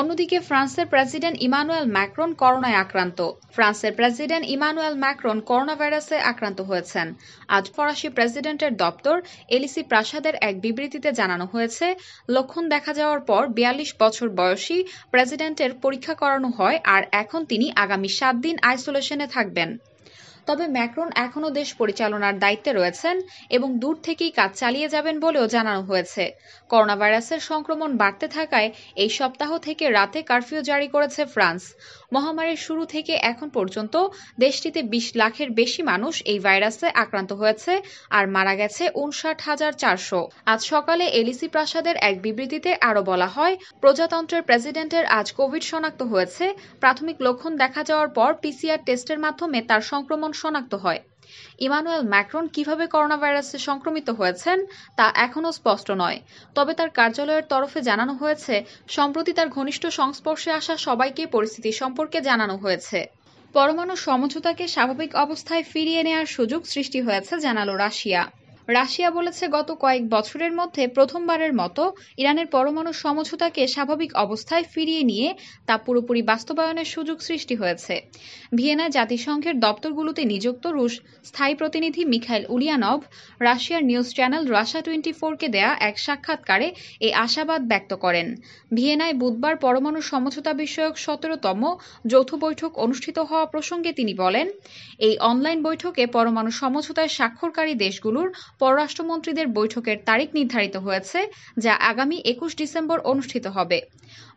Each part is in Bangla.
অন্যদিকে ফ্রান্সের প্রেসিডেন্ট ইমানুয়েল ম্যাক্রন করোনায় আক্রান্ত ফ্রান্সের প্রেসিডেন্ট ইমানুয়েল ম্যাক্রন করোনা ভাইরাসে আক্রান্ত হয়েছেন আজ ফরাসি প্রেসিডেন্টের দপ্তর এলিসি প্রাসাদের এক বিবৃতিতে জানানো হয়েছে লক্ষণ দেখা যাওয়ার পর বিয়াল্লিশ বছর বয়সী প্রেসিডেন্টের পরীক্ষা করানো হয় আর এখন তিনি আগামী সাত দিন আইসোলেশনে থাকবেন তবে ম্যাক্রন এখনও দেশ পরিচালনার দায়িত্বে রয়েছেন এবং দূর থেকেই কাজ চালিয়ে যাবেন বলেও জানানো হয়েছে করোনা ভাইরাসের সংক্রমণ বাড়তে থাকায় এই সপ্তাহ থেকে রাতে কারফিউ জারি করেছে ফ্রান্স মহামারীর শুরু থেকে এখন পর্যন্ত দেশটিতে বিশ লাখের বেশি মানুষ এই ভাইরাসে আক্রান্ত হয়েছে আর মারা গেছে উনষাট হাজার চারশো আজ সকালে এলিসি প্রাসাদের এক বিবৃতিতে আরও বলা হয় প্রজাতন্ত্রের প্রেসিডেন্টের আজ কোভিড শনাক্ত হয়েছে প্রাথমিক লক্ষণ দেখা যাওয়ার পর পিসিআর টেস্টের মাধ্যমে তার সংক্রমণ শনাক্ত হয় ইমানুয়েল ম্যাক্রন কিভাবে করোনা ভাইরাসে সংক্রমিত হয়েছেন তা এখনও স্পষ্ট নয় তবে তার কার্যালয়ের তরফে জানানো হয়েছে সম্প্রতি তার ঘনিষ্ঠ সংস্পর্শে আসা সবাইকে পরিস্থিতি সম্পর্কে জানানো হয়েছে পরমাণু সমঝোতাকে স্বাভাবিক অবস্থায় ফিরিয়ে নেয়ার সুযোগ সৃষ্টি হয়েছে জানালো রাশিয়া রাশিয়া বলেছে গত কয়েক বছরের মধ্যে প্রথমবারের মতো ইরানের পরমাণু সমঝোতাকে স্বাভাবিক অবস্থায় ফিরিয়ে নিয়ে তা পুরোপুরি বাস্তবায়নের সুযোগ সৃষ্টি হয়েছে ভিয়েনায় জাতিসংঘের দপ্তরগুলোতে নিযুক্ত রুশ স্থায়ী প্রতিনিধি মিখাইল উলিয়ানভ রাশিয়ার নিউজ চ্যানেল রাশা টোয়েন্টি ফোরকে দেয়া এক সাক্ষাৎকারে এই আশাবাদ ব্যক্ত করেন ভিয়েনায় বুধবার পরমাণু সমঝোতা বিষয়ক সতেরোতম যৌথ বৈঠক অনুষ্ঠিত হওয়া প্রসঙ্গে তিনি বলেন এই অনলাইন বৈঠকে পরমাণু সমঝোতায় স্বাক্ষরকারী দেশগুলোর পররাষ্ট্রমন্ত্রীদের বৈঠকের তারিখ নির্ধারিত হয়েছে যা আগামী একুশ ডিসেম্বর অনুষ্ঠিত হবে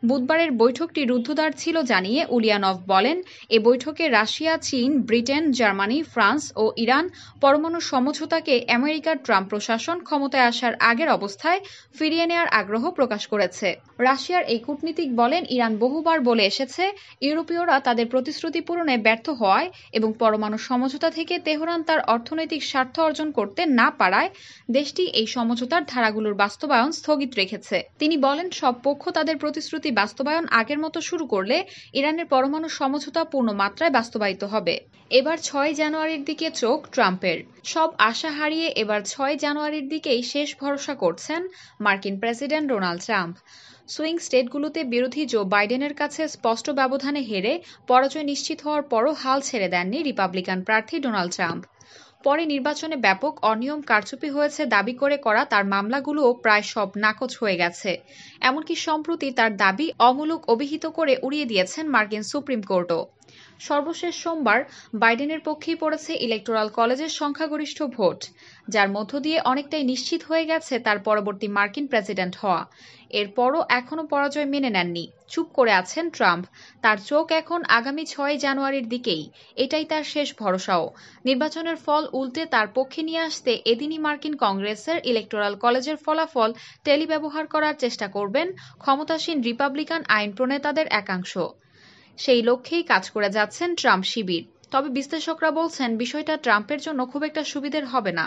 বুধবারের বৈঠকটি রুদ্ধদ্বার ছিল জানিয়ে উলিয়ানভ বলেন এ বৈঠকে রাশিয়া চীন ব্রিটেন জার্মানি ফ্রান্স ও ইরান পরমাণু সমঝোতাকে আমেরিকার ট্রাম্প প্রশাসন ক্ষমতায় আসার আগের অবস্থায় ফিরিয়ে নেয়ার আগ্রহ প্রকাশ করেছে রাশিয়ার এই কূটনীতিক বলেন ইরান বহুবার বলে এসেছে ইউরোপীয়রা তাদের প্রতিশ্রুতি পূরণে ব্যর্থ হওয়ায় এবং পরমাণু সমঝোতা থেকে তেহরান তার অর্থনৈতিক স্বার্থ অর্জন করতে না পারায় দেশটি এই সমঝোতার ধারাগুলোর বাস্তবায়ন স্থগিত রেখেছে তিনি বলেন সব পক্ষ তাদের প্রতিশ্রুতি চুক্তি বাস্তবায়ন আগের মতো শুরু করলে ইরানের পরমাণু সমঝোতা পূর্ণ মাত্রায় বাস্তবায়িত হবে এবার ছয় জানুয়ারির দিকে চোখ ট্রাম্পের সব আশা হারিয়ে এবার ছয় জানুয়ারির দিকেই শেষ ভরসা করছেন মার্কিন প্রেসিডেন্ট ডোনাল্ড ট্রাম্প সুইং স্টেটগুলোতে বিরোধী জো বাইডেনের কাছে স্পষ্ট ব্যবধানে হেরে পরাজয় নিশ্চিত হওয়ার পরও হাল ছেড়ে দেননি রিপাবলিকান প্রার্থী ডোনাল্ড ট্রাম্প পরে নির্বাচনে ব্যাপক অনিয়ম কারচুপি হয়েছে দাবি করে করা তার মামলাগুলোও প্রায় সব নাকচ হয়ে গেছে এমনকি সম্প্রতি তার দাবি অমূলক অভিহিত করে উড়িয়ে দিয়েছেন মার্কিন সুপ্রিম কোর্টও সর্বশেষ সোমবার বাইডেনের পক্ষেই পড়েছে ইলেকটোরাল কলেজের সংখ্যাগরিষ্ঠ ভোট যার মধ্য দিয়ে অনেকটাই নিশ্চিত হয়ে গেছে তার পরবর্তী মার্কিন প্রেসিডেন্ট হওয়া এরপরও এখনও পরাজয় মেনে নেননি চুপ করে আছেন ট্রাম্প তার চোখ এখন আগামী ছয় জানুয়ারির দিকেই এটাই তার শেষ ভরসাও নির্বাচনের ফল উল্টে তার পক্ষে নিয়ে আসতে এদিনই মার্কিন কংগ্রেসের ইলেকটোরাল কলেজের ফলাফল টেলি ব্যবহার করার চেষ্টা করবেন ক্ষমতাসীন রিপাবলিকান আইন প্রণেতাদের একাংশ সেই লক্ষ্যেই কাজ করে যাচ্ছেন ট্রাম্প শিবির তবে বিশ্লেষকরা বলছেন বিষয়টা ট্রাম্পের জন্য খুব একটা সুবিধের হবে না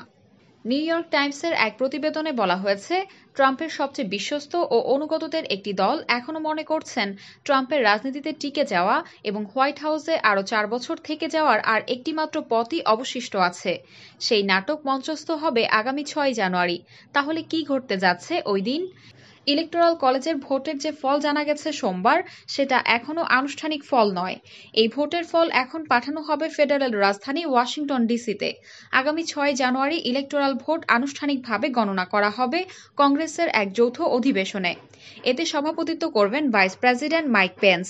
নিউ ইয়র্ক টাইমসের এক প্রতিবেদনে বলা হয়েছে ট্রাম্পের সবচেয়ে বিশ্বস্ত ও অনুগতদের একটি দল এখনও মনে করছেন ট্রাম্পের রাজনীতিতে টিকে যাওয়া এবং হোয়াইট হাউসে আরও চার বছর থেকে যাওয়ার আর একটিমাত্র পথই অবশিষ্ট আছে সেই নাটক মঞ্চস্থ হবে আগামী ছয় জানুয়ারি তাহলে কি ঘটতে যাচ্ছে ওই দিন ইলেকটোরাল কলেজের ভোটের যে ফল জানা গেছে সোমবার সেটা এখনও আনুষ্ঠানিক ফল নয় এই ভোটের ফল এখন পাঠানো হবে ফেডারেল রাজধানী ওয়াশিংটন ডিসিতে আগামী ছয় জানুয়ারি ইলেকটোরাল ভোট আনুষ্ঠানিকভাবে গণনা করা হবে কংগ্রেসের এক যৌথ অধিবেশনে এতে সভাপতিত্ব করবেন ভাইস প্রেসিডেন্ট মাইক পেন্স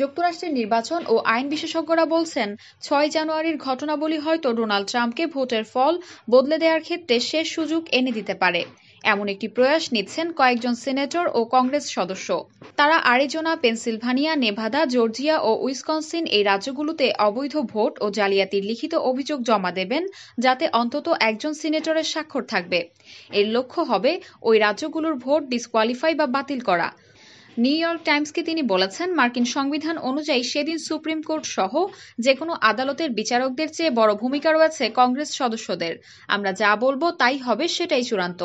যুক্তরাষ্ট্রের নির্বাচন ও আইন বিশেষজ্ঞরা বলছেন ছয় জানুয়ারির ঘটনাবলী হয়তো ডোনাল্ড ট্রাম্পকে ভোটের ফল বদলে দেওয়ার ক্ষেত্রে শেষ সুযোগ এনে দিতে পারে এমন একটি প্রয়াস নিচ্ছেন কয়েকজন সিনেটর ও কংগ্রেস সদস্য তারা আরিজোনা পেনসিলভানিয়া নেভাদা জর্জিয়া ও উইসকনসিন এই রাজ্যগুলোতে অবৈধ ভোট ও জালিয়াতির লিখিত অভিযোগ জমা দেবেন যাতে অন্তত একজন সিনেটরের স্বাক্ষর থাকবে এর লক্ষ্য হবে ওই রাজ্যগুলোর ভোট ডিসকোয়ালিফাই বা বাতিল করা নিউ ইয়র্ক টাইমসকে তিনি বলেছেন মার্কিন সংবিধান অনুযায়ী সেদিন সুপ্রিম কোর্ট সহ যে কোনো আদালতের বিচারকদের চেয়ে বড় ভূমিকা রয়েছে কংগ্রেস সদস্যদের আমরা যা বলবো তাই হবে সেটাই চূড়ান্ত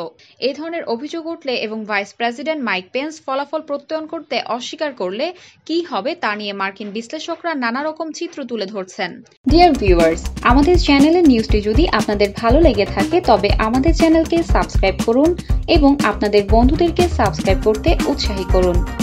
এ ধরনের অভিযোগ উঠলে এবং ভাইস প্রেসিডেন্ট মাইক পেন্স ফলাফল প্রত্যয়ন করতে অস্বীকার করলে কি হবে তা নিয়ে মার্কিন বিশ্লেষকরা নানা রকম চিত্র তুলে ধরছেন ডিয়ার ভিউয়ার্স আমাদের চ্যানেলের নিউজটি যদি আপনাদের ভালো লেগে থাকে তবে আমাদের চ্যানেলকে সাবস্ক্রাইব করুন এবং আপনাদের বন্ধুদেরকে সাবস্ক্রাইব করতে উৎসাহী করুন